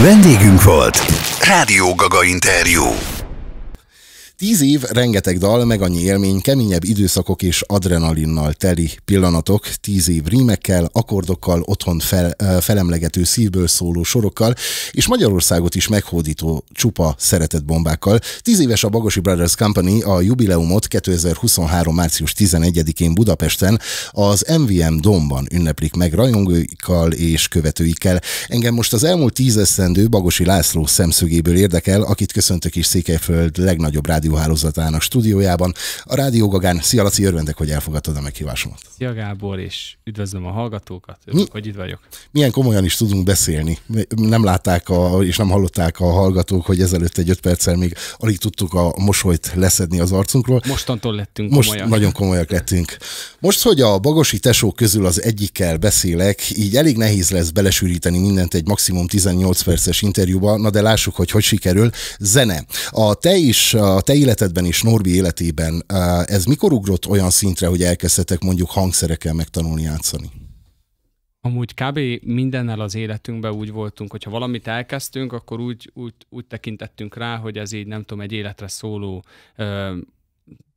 Vendégünk volt Rádió Gaga interjú. Tíz év, rengeteg dal, meg annyi élmény, keményebb időszakok és adrenalinnal teli pillanatok, tíz év rímekkel, akkordokkal, otthon fel, felemlegető szívből szóló sorokkal, és Magyarországot is meghódító csupa szeretett bombákkal. Tíz éves a Bagosi Brothers Company a jubileumot 2023. március 11-én Budapesten az MVM Domban ünneplik meg rajongóikkal és követőikkel. Engem most az elmúlt tíz eszendő Bagosi László szemszögéből érdekel, akit köszöntök is Székelyföld legnagyobb rádió rádióhálózatának stúdiójában. A Rádió Gagán, szia Laci, örvendek, hogy elfogadtad a meghívásomat. Szia Gábor, és üdvözlöm a hallgatókat, Mi? hogy itt vagyok. Milyen komolyan is tudunk beszélni. Nem látták a, és nem hallották a hallgatók, hogy ezelőtt egy öt perccel még alig tudtuk a mosolyt leszedni az arcunkról. Mostantól lettünk Most komolyak. nagyon komolyak lettünk. Most, hogy a bagosi tesók közül az egyikkel beszélek, így elég nehéz lesz belesűríteni mindent egy maximum 18 perces interjúba, na de lássuk, hogy hogy sikerül. Zene. A te is, a te életedben és Norbi életében ez mikor ugrott olyan szintre, hogy elkezdhetek mondjuk hangszerekkel megtanulni játszani? Amúgy kb. mindennel az életünkben úgy voltunk, hogyha valamit elkezdtünk, akkor úgy, úgy, úgy tekintettünk rá, hogy ez így nem tudom, egy életre szóló ö,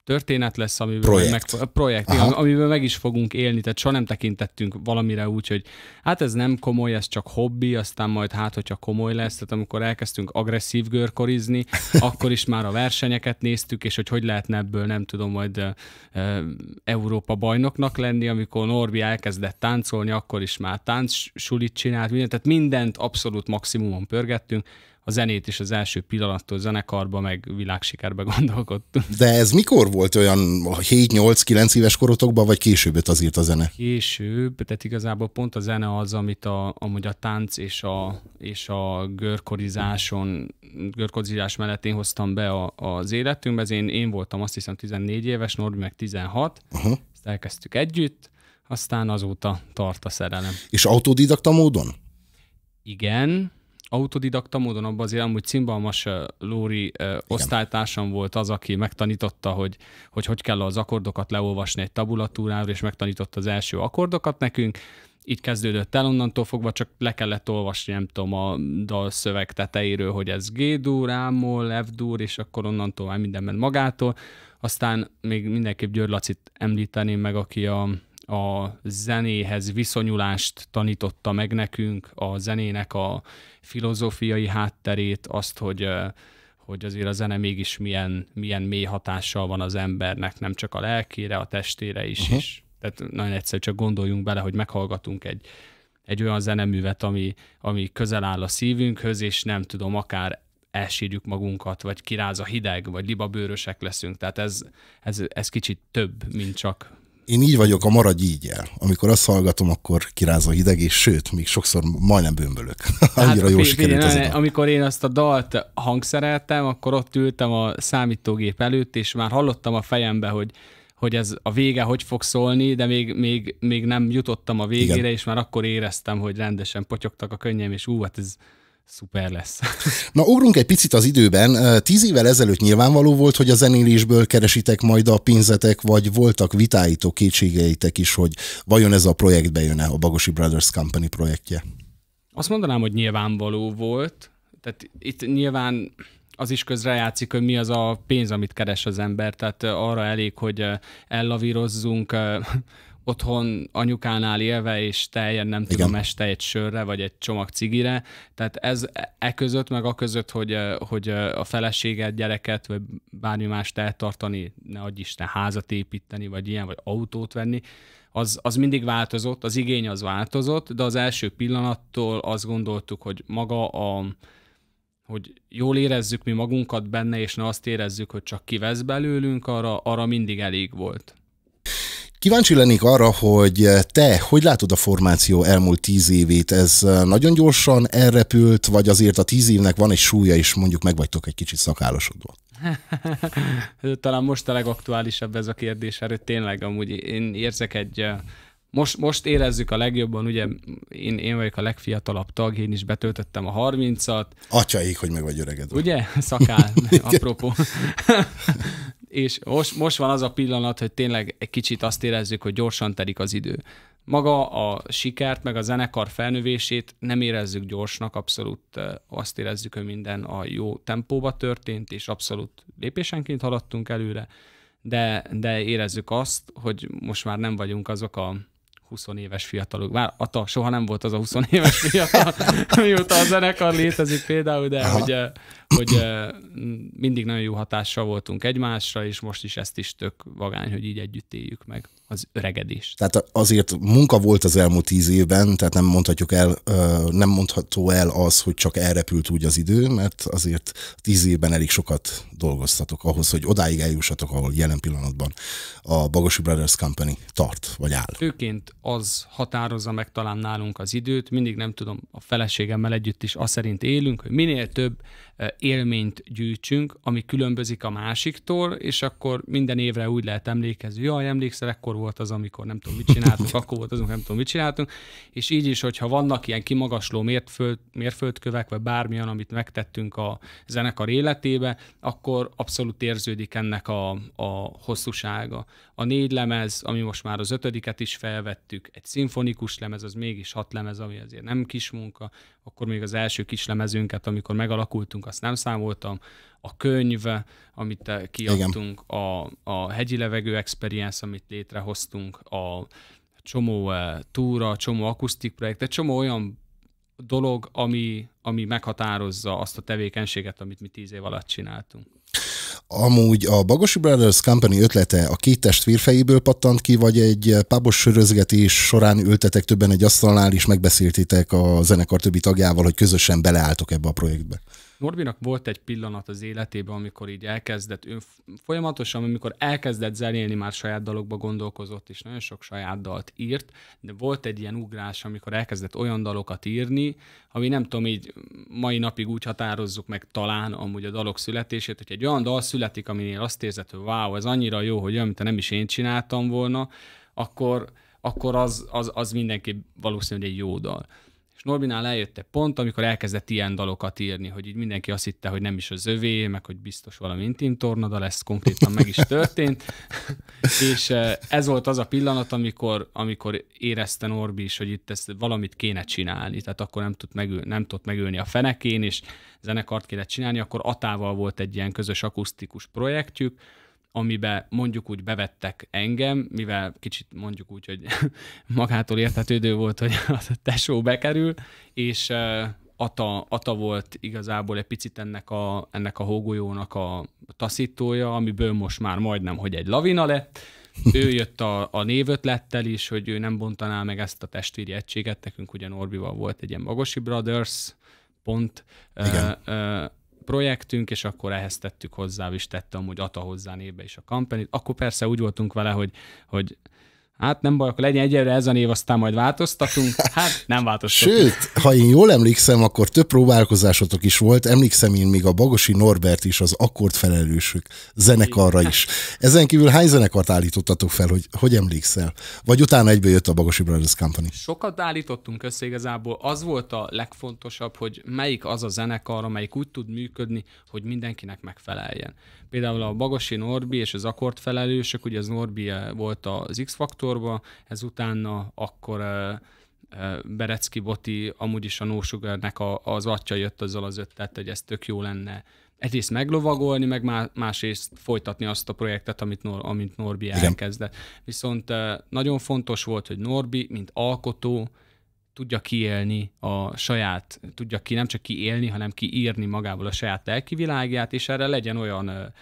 történet lesz, amiből projekt. meg, projekt, igen, amiből meg is fogunk élni, tehát soha nem tekintettünk valamire úgy, hogy hát ez nem komoly, ez csak hobbi, aztán majd hát, hogyha komoly lesz, tehát amikor elkezdtünk agresszív görkorizni, akkor is már a versenyeket néztük, és hogy hogy lehetne ebből, nem tudom, majd e, e, Európa bajnoknak lenni, amikor Norbi elkezdett táncolni, akkor is már táncsulit csinált, mindent, tehát mindent abszolút maximumon pörgettünk, a zenét is az első pillanattól zenekarba, meg világsikerbe gondolkodtunk. De ez mikor volt olyan 7-8-9 éves korotokban, vagy később jött az a zene? Később, tehát igazából pont a zene az, amit a, amúgy a tánc és a, és a görkorizáson, görkorizás mellett én hoztam be a, az életünkbe. Ez én, én voltam azt hiszem 14 éves, Norbi meg 16, uh-huh. ezt elkezdtük együtt, aztán azóta tart a szerelem. És autodidakta módon? Igen, autodidakta módon, abban azért amúgy cimbalmas Lóri ö, osztálytársam volt az, aki megtanította, hogy, hogy hogy kell az akkordokat leolvasni egy tabulatúrára, és megtanította az első akkordokat nekünk, így kezdődött el, onnantól fogva csak le kellett olvasni, nem tudom, a szöveg tetejéről, hogy ez G-dúr, ámol, F-dúr, és akkor onnantól már minden ment magától. Aztán még mindenképp György Lacit említeném meg, aki a a zenéhez viszonyulást tanította meg nekünk, a zenének a filozófiai hátterét, azt, hogy hogy azért a zene mégis milyen, milyen mély hatással van az embernek, nem csak a lelkére, a testére is. Uh-huh. is. Tehát nagyon egyszer csak gondoljunk bele, hogy meghallgatunk egy, egy olyan zeneművet, ami, ami közel áll a szívünkhöz, és nem tudom, akár elsírjuk magunkat, vagy kiráz a hideg, vagy libabőrösek leszünk. Tehát ez, ez, ez kicsit több, mint csak én így vagyok a maradj így el. Amikor azt hallgatom, akkor kiráz a hideg, és sőt, még sokszor majdnem bömbölök. Annyira hát, jól sikerült az én, Amikor én azt a dalt hangszereltem, akkor ott ültem a számítógép előtt, és már hallottam a fejembe, hogy hogy ez a vége hogy fog szólni, de még, még, még nem jutottam a végére, Igen. és már akkor éreztem, hogy rendesen potyogtak a könnyem, és ú, hát ez, szuper lesz. Na, ugrunk egy picit az időben. Tíz évvel ezelőtt nyilvánvaló volt, hogy a zenélésből keresitek majd a pénzetek, vagy voltak vitáitok, kétségeitek is, hogy vajon ez a projekt bejön-e, a Bagosi Brothers Company projektje? Azt mondanám, hogy nyilvánvaló volt. Tehát itt nyilván az is közrejátszik, hogy mi az a pénz, amit keres az ember. Tehát arra elég, hogy ellavírozzunk otthon anyukánál élve, és teljen nem Igen. tudom, este egy sörre, vagy egy csomag cigire. Tehát ez e között, meg a között, hogy, hogy a feleséget, gyereket, vagy bármi mást eltartani, ne adj Isten házat építeni, vagy ilyen, vagy autót venni, az, az mindig változott, az igény az változott, de az első pillanattól azt gondoltuk, hogy maga a hogy jól érezzük mi magunkat benne, és ne azt érezzük, hogy csak kivesz belőlünk, arra, arra mindig elég volt. Kíváncsi lennék arra, hogy te hogy látod a formáció elmúlt tíz évét? Ez nagyon gyorsan elrepült, vagy azért a tíz évnek van egy súlya, és mondjuk meg vagytok egy kicsit szakálosodva? Talán most a legaktuálisabb ez a kérdés, erről tényleg amúgy én érzek egy most, most érezzük a legjobban, ugye én, én vagyok a legfiatalabb tag, én is betöltöttem a 30-at. Atyaik, hogy meg vagy öregedve. Ugye? Szakál, apropó. és most, most van az a pillanat, hogy tényleg egy kicsit azt érezzük, hogy gyorsan telik az idő. Maga a sikert, meg a zenekar felnövését nem érezzük gyorsnak, abszolút azt érezzük, hogy minden a jó tempóba történt, és abszolút lépésenként haladtunk előre, de, de érezzük azt, hogy most már nem vagyunk azok a 20 éves fiatalok. Már Ata soha nem volt az a 20 éves fiatal, mióta a zenekar létezik például, de hogy, hogy mindig nagyon jó hatással voltunk egymásra, és most is ezt is tök vagány, hogy így együtt éljük meg az öregedés. Tehát azért munka volt az elmúlt tíz évben, tehát nem mondhatjuk el, nem mondható el az, hogy csak elrepült úgy az idő, mert azért tíz évben elég sokat dolgoztatok ahhoz, hogy odáig eljussatok, ahol jelen pillanatban a Bagosi Brothers Company tart, vagy áll. Főként az határozza meg talán nálunk az időt, mindig nem tudom, a feleségemmel együtt is azt szerint élünk, hogy minél több élményt gyűjtsünk, ami különbözik a másiktól, és akkor minden évre úgy lehet emlékezni, jaj, emlékszel, ekkor volt az, amikor nem tudom, mit csináltunk, akkor volt az, amikor nem tudom, mit csináltunk, és így is, hogyha vannak ilyen kimagasló mérföld, mérföldkövek, vagy bármilyen, amit megtettünk a zenekar életébe, akkor abszolút érződik ennek a, a hosszúsága. A négy lemez, ami most már az ötödiket is felvettük, egy szimfonikus lemez, az mégis hat lemez, ami azért nem kis munka, akkor még az első kis lemezünket, amikor megalakultunk, azt nem számoltam, a könyv, amit kiadtunk, a, a hegyi levegő experience, amit létrehoztunk, a csomó eh, túra, csomó akusztik projekt, egy csomó olyan dolog, ami, ami meghatározza azt a tevékenységet, amit mi tíz év alatt csináltunk. Amúgy a Bagosi Brothers Company ötlete a két testvér fejéből pattant ki, vagy egy eh, pábos sörözgetés során ültetek többen egy asztalnál, és megbeszéltétek a zenekar többi tagjával, hogy közösen beleálltok ebbe a projektbe? Norbinak volt egy pillanat az életében, amikor így elkezdett, ő folyamatosan, amikor elkezdett zenélni, már saját dalokba gondolkozott, és nagyon sok saját dalt írt, de volt egy ilyen ugrás, amikor elkezdett olyan dalokat írni, ami nem tudom, így mai napig úgy határozzuk meg talán amúgy a dalok születését, hogy egy olyan dal születik, aminél azt érzed, hogy wow, ez annyira jó, hogy olyan, mint nem is én csináltam volna, akkor, akkor az, az, az mindenki valószínűleg egy jó dal és Norbinál eljött egy pont, amikor elkezdett ilyen dalokat írni, hogy így mindenki azt hitte, hogy nem is az övé, meg hogy biztos valami intim tornada lesz konkrétan meg is történt, és eh, ez volt az a pillanat, amikor, amikor érezte Norbi is, hogy itt ezt valamit kéne csinálni, tehát akkor nem, tud megül, nem tudott megülni a fenekén, és zenekart kéne csinálni, akkor Atával volt egy ilyen közös akusztikus projektjük, amibe mondjuk úgy bevettek engem, mivel kicsit mondjuk úgy, hogy magától értetődő volt, hogy a tesó bekerül, és Ata, Ata volt igazából egy picit ennek a, ennek a hógolyónak a taszítója, amiből most már majdnem, hogy egy lavina lett. Ő jött a, a névötlettel is, hogy ő nem bontaná meg ezt a testvéri egységet. Nekünk ugye Norbival volt egy ilyen Magosi Brothers pont. Igen. Ö, ö, projektünk, és akkor ehhez tettük hozzá, és tettem, hogy Ata hozzá névbe is a kampányt. Akkor persze úgy voltunk vele, hogy, hogy hát nem baj, akkor legyen egyelőre ez a név, aztán majd változtatunk. Hát nem változtatunk. Sőt, ha én jól emlékszem, akkor több próbálkozásotok is volt. Emlékszem én még a Bagosi Norbert is, az akkord felelősök zenekarra is. Ezen kívül hány zenekart állítottatok fel, hogy hogy emlékszel? Vagy utána egybe jött a Bagosi Brothers Company? Sokat állítottunk össze igazából. Az volt a legfontosabb, hogy melyik az a zenekar, amelyik úgy tud működni, hogy mindenkinek megfeleljen. Például a Bagosi Norbi és az akkord felelősök, ugye az Norbi volt az X-faktor, szektorba, ez utána akkor Berecki Boti, amúgy is a No Sugar-nek az atya jött azzal az ötlet, hogy ez tök jó lenne egyrészt meglovagolni, meg másrészt folytatni azt a projektet, amit, Nor, amit Norbi Igen. elkezdett. Viszont nagyon fontos volt, hogy Norbi, mint alkotó, tudja kiélni a saját, tudja ki nem csak kiélni, hanem kiírni magából a saját lelki világját, és erre legyen olyan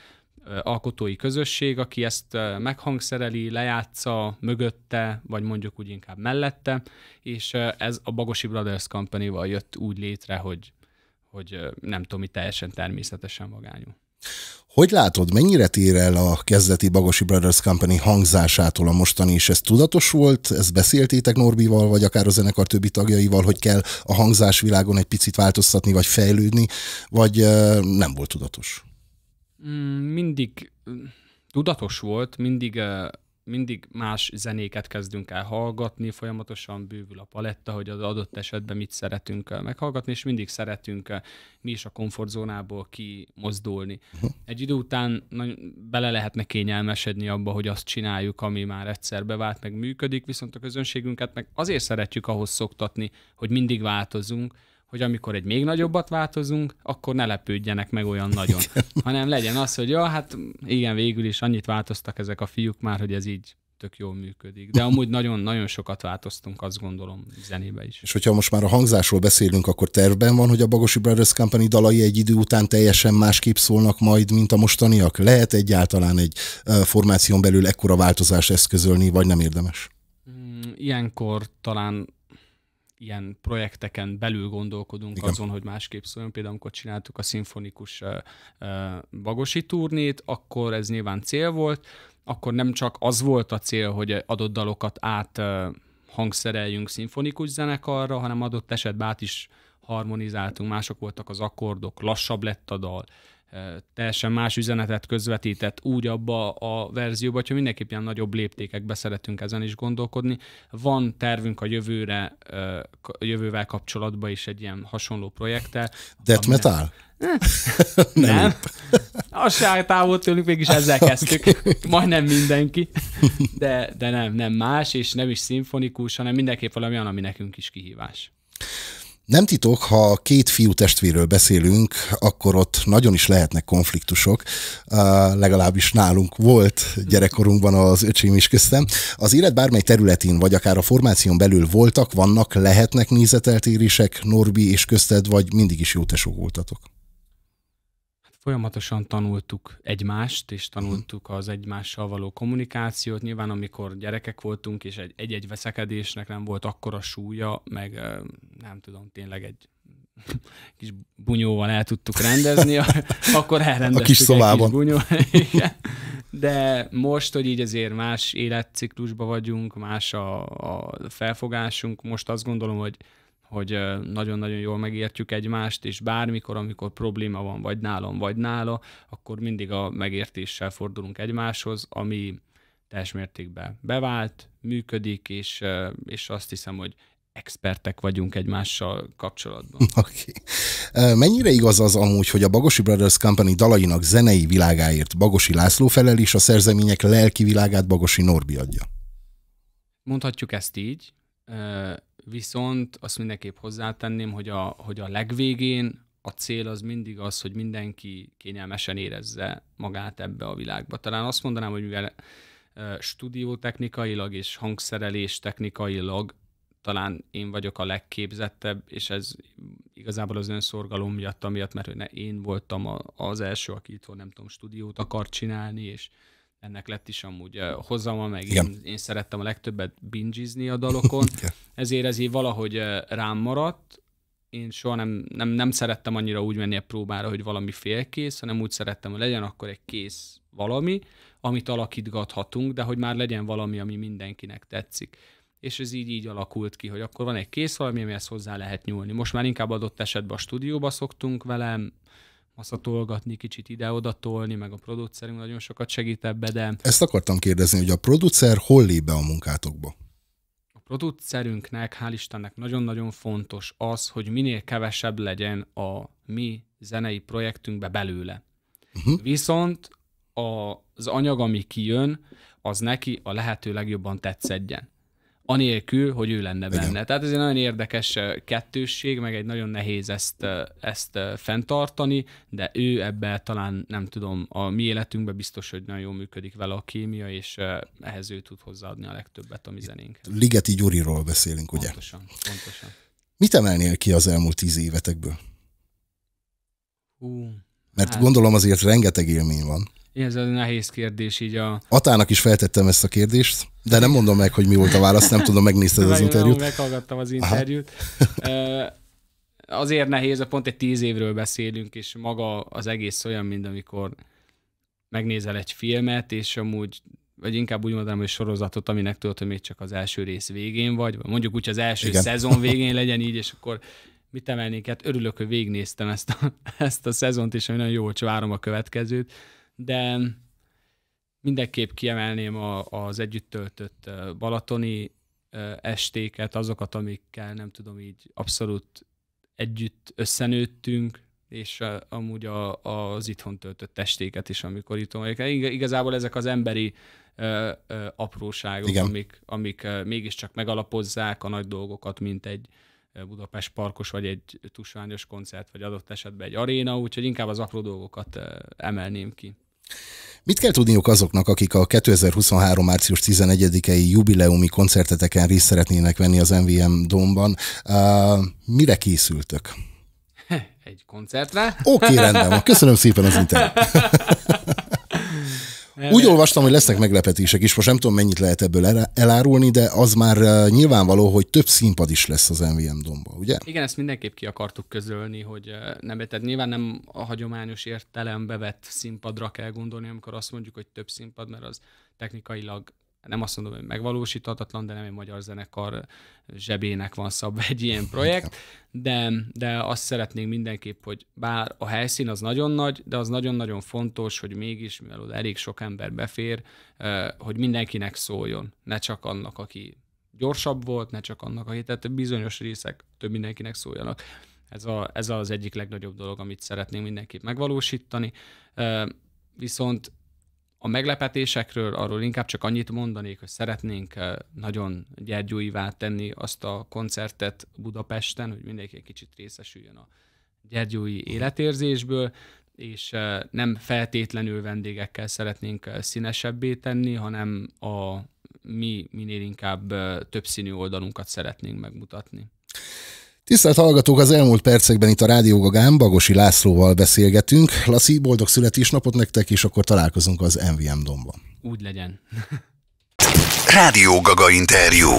alkotói közösség, aki ezt meghangszereli, lejátsza mögötte, vagy mondjuk úgy inkább mellette, és ez a Bagosi Brothers Company-val jött úgy létre, hogy, hogy nem tudom, hogy teljesen természetesen magányú. Hogy látod, mennyire tér el a kezdeti Bagosi Brothers Company hangzásától a mostani, és ez tudatos volt? Ezt beszéltétek Norbival, vagy akár a zenekar többi tagjaival, hogy kell a hangzásvilágon egy picit változtatni, vagy fejlődni, vagy nem volt tudatos? Mm, mindig mm, tudatos volt, mindig, eh, mindig más zenéket kezdünk el hallgatni, folyamatosan bővül a paletta, hogy az adott esetben mit szeretünk eh, meghallgatni, és mindig szeretünk eh, mi is a komfortzónából kimozdulni. Egy idő után bele lehetne kényelmesedni abba, hogy azt csináljuk, ami már egyszer bevált, meg működik, viszont a közönségünket meg azért szeretjük ahhoz szoktatni, hogy mindig változunk, hogy amikor egy még nagyobbat változunk, akkor ne lepődjenek meg olyan nagyon, igen. hanem legyen az, hogy ja, hát igen, végül is annyit változtak ezek a fiúk már, hogy ez így tök jól működik. De amúgy nagyon-nagyon sokat változtunk, azt gondolom, zenébe is. És hogyha most már a hangzásról beszélünk, akkor tervben van, hogy a Bagosi Brothers Company dalai egy idő után teljesen másképp szólnak majd, mint a mostaniak? Lehet egyáltalán egy formáción belül ekkora változás eszközölni, vagy nem érdemes? Mm, ilyenkor talán ilyen projekteken belül gondolkodunk Igen. azon, hogy másképp szóljon. Például, amikor csináltuk a szimfonikus bagosi turnét, akkor ez nyilván cél volt, akkor nem csak az volt a cél, hogy adott dalokat át hangszereljünk szimfonikus zenekarra, hanem adott esetben át is harmonizáltunk, mások voltak az akkordok, lassabb lett a dal, teljesen más üzenetet közvetített úgy abba a verzióba, hogyha ilyen nagyobb léptékekbe szeretünk ezen is gondolkodni. Van tervünk a jövőre, a jövővel kapcsolatban is egy ilyen hasonló projekte. Death aminek... metal? Eh, nem. nem. A sár távol tőlünk, mégis ezzel kezdtük. Okay. Majdnem mindenki. De, de nem, nem más, és nem is szimfonikus, hanem mindenképp valami olyan, ami nekünk is kihívás. Nem titok, ha két fiú testvéről beszélünk, akkor ott nagyon is lehetnek konfliktusok, legalábbis nálunk volt gyerekkorunkban az öcsém is köztem. Az élet bármely területén, vagy akár a formáción belül voltak, vannak, lehetnek nézeteltérések, Norbi és közted, vagy mindig is jó tesó voltatok? folyamatosan tanultuk egymást, és tanultuk az egymással való kommunikációt. Nyilván, amikor gyerekek voltunk, és egy-egy veszekedésnek nem volt akkora súlya, meg nem tudom, tényleg egy kis bunyóval el tudtuk rendezni, akkor elrendeztük a kis szobában. Egy kis De most, hogy így azért más életciklusba vagyunk, más a, a felfogásunk, most azt gondolom, hogy hogy nagyon-nagyon jól megértjük egymást, és bármikor, amikor probléma van, vagy nálam, vagy nála, akkor mindig a megértéssel fordulunk egymáshoz, ami teljes mértékben bevált, működik, és, és azt hiszem, hogy expertek vagyunk egymással kapcsolatban. Okay. Mennyire igaz az amúgy, hogy a Bagosi Brothers Company dalainak zenei világáért Bagosi László felel, és a szerzemények lelki világát Bagosi Norbi adja? Mondhatjuk ezt így, Viszont azt mindenképp hozzátenném, hogy a, hogy a legvégén a cél az mindig az, hogy mindenki kényelmesen érezze magát ebbe a világba. Talán azt mondanám, hogy mivel stúdió technikailag és hangszerelés technikailag talán én vagyok a legképzettebb, és ez igazából az önszorgalom miatt, amiatt, mert én voltam az első, aki itthon, nem tudom, stúdiót akart csinálni, és ennek lett is amúgy a hozama, meg Igen. én, én szerettem a legtöbbet bingizni a dalokon, ezért ez így valahogy rám maradt, én soha nem, nem, nem szerettem annyira úgy menni a próbára, hogy valami félkész, hanem úgy szerettem, hogy legyen akkor egy kész valami, amit alakítgathatunk, de hogy már legyen valami, ami mindenkinek tetszik. És ez így így alakult ki, hogy akkor van egy kész valami, amihez hozzá lehet nyúlni. Most már inkább adott esetben a stúdióba szoktunk velem, haszatolgatni, kicsit ide-oda tolni, meg a producerünk nagyon sokat segít ebbe, de... Ezt akartam kérdezni, hogy a producer hol lép be a munkátokba? A producerünknek, hál' Istennek nagyon-nagyon fontos az, hogy minél kevesebb legyen a mi zenei projektünkbe belőle. Uh-huh. Viszont az anyag, ami kijön, az neki a lehető legjobban tetszedjen anélkül, hogy ő lenne benne. Igen. Tehát ez egy nagyon érdekes kettősség, meg egy nagyon nehéz ezt, ezt fenntartani, de ő ebbe talán, nem tudom, a mi életünkben biztos, hogy nagyon jól működik vele a kémia, és ehhez ő tud hozzáadni a legtöbbet a mi zenénk. Ligeti Gyuriról beszélünk, ugye? Pontosan, pontosan. Mit emelnél ki az elmúlt tíz évetekből? Hú, Mert hát... gondolom azért rengeteg élmény van. Ez a nehéz kérdés így a... Atának is feltettem ezt a kérdést, de nem mondom meg, hogy mi volt a válasz, nem tudom, megnézted az interjút. Meghallgattam az interjút. Azért nehéz, a pont egy tíz évről beszélünk, és maga az egész olyan, mint amikor megnézel egy filmet, és amúgy vagy inkább úgy mondanám, hogy sorozatot, aminek tudod, hogy még csak az első rész végén vagy, vagy mondjuk úgy, az első Igen. szezon végén legyen így, és akkor mit emelnék? Hát örülök, hogy végignéztem ezt a, ezt a szezont, és nagyon jó, hogy várom a következőt de mindenképp kiemelném a, az együtt töltött balatoni estéket, azokat, amikkel nem tudom így abszolút együtt összenőttünk, és a, amúgy a, az itthon töltött estéket is, amikor itthon vagyok. Igazából ezek az emberi ö, ö, apróságok, Igen. amik, amik mégiscsak megalapozzák a nagy dolgokat, mint egy Budapest parkos, vagy egy tusványos koncert, vagy adott esetben egy aréna, úgyhogy inkább az apró dolgokat emelném ki. Mit kell tudniuk azoknak, akik a 2023. március 11-i jubileumi koncerteteken részt szeretnének venni az MVM Domban? Uh, mire készültök? Egy koncertre. Oké, okay, rendben van. Köszönöm szépen az interjút. Úgy olvastam, hogy lesznek meglepetések is, most nem tudom mennyit lehet ebből elárulni, de az már nyilvánvaló, hogy több színpad is lesz az MVM domba, ugye? Igen, ezt mindenképp ki akartuk közölni, hogy nem, tehát nyilván nem a hagyományos értelembe vett színpadra kell gondolni, amikor azt mondjuk, hogy több színpad, mert az technikailag nem azt mondom, hogy megvalósíthatatlan, de nem egy magyar zenekar zsebének van szabva egy ilyen projekt, de, de azt szeretnénk mindenképp, hogy bár a helyszín az nagyon nagy, de az nagyon-nagyon fontos, hogy mégis, mivel oda elég sok ember befér, hogy mindenkinek szóljon, ne csak annak, aki gyorsabb volt, ne csak annak, aki, tehát bizonyos részek több mindenkinek szóljanak. Ez, a, ez az egyik legnagyobb dolog, amit szeretnénk mindenképp megvalósítani. Viszont a meglepetésekről arról inkább csak annyit mondanék, hogy szeretnénk eh, nagyon gyergyóivá tenni azt a koncertet Budapesten, hogy mindenki egy kicsit részesüljön a gyergyói mhm. életérzésből, és eh, nem feltétlenül vendégekkel szeretnénk eh, színesebbé tenni, hanem a mi minél inkább többszínű oldalunkat szeretnénk megmutatni. Tisztelt hallgatók, az elmúlt percekben itt a Rádiógagán Bagosi Lászlóval beszélgetünk. Laci, boldog születésnapot nektek, és akkor találkozunk az MVM domban. Úgy legyen. Rádió Gaga interjú.